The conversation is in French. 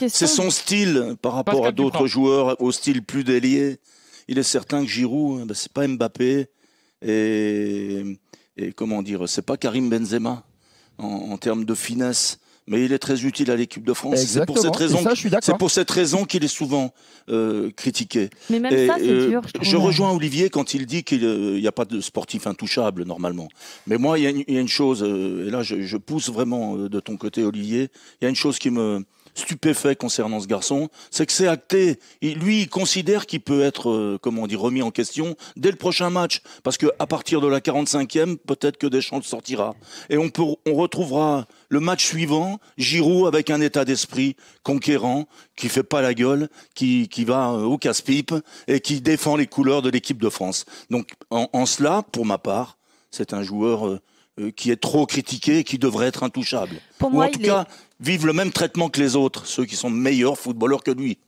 C'est son style par rapport à d'autres joueurs au style plus délié. Il est certain que Giroud, ce eh ben, c'est pas Mbappé et, comment dire, c'est pas Karim Benzema en, termes de finesse mais il est très utile à l'équipe de France. C'est pour cette raison, c'est pour cette raison qu'il est souvent euh, critiqué. Mais même ça, c'est euh, dur. Je, rejoins Olivier quand il dit qu'il n'y euh, a pas de sportif intouchable normalement. Mais moi, il y, a une chose, et là, je pousse vraiment de ton côté, Olivier. Il y a une chose qui me stupéfait concernant ce garçon, c'est que c'est acté. lui, il considère qu'il peut être, euh, comment on dit, remis en question dès le prochain match, parce que à partir de la 45e, peut-être que Deschamps le sortira. Et on, peut, on retrouvera le match suivant, Giroud avec un état d'esprit conquérant, qui fait pas la gueule, qui, va euh, au casse-pipe et qui défend les couleurs de l'équipe de France. Donc en, cela, pour ma part, c'est un joueur... Euh, euh, qui est trop critiqué et qui devrait être intouchable. Ou en tout cas, vivre le même traitement que les autres, ceux qui sont meilleurs footballeurs que lui.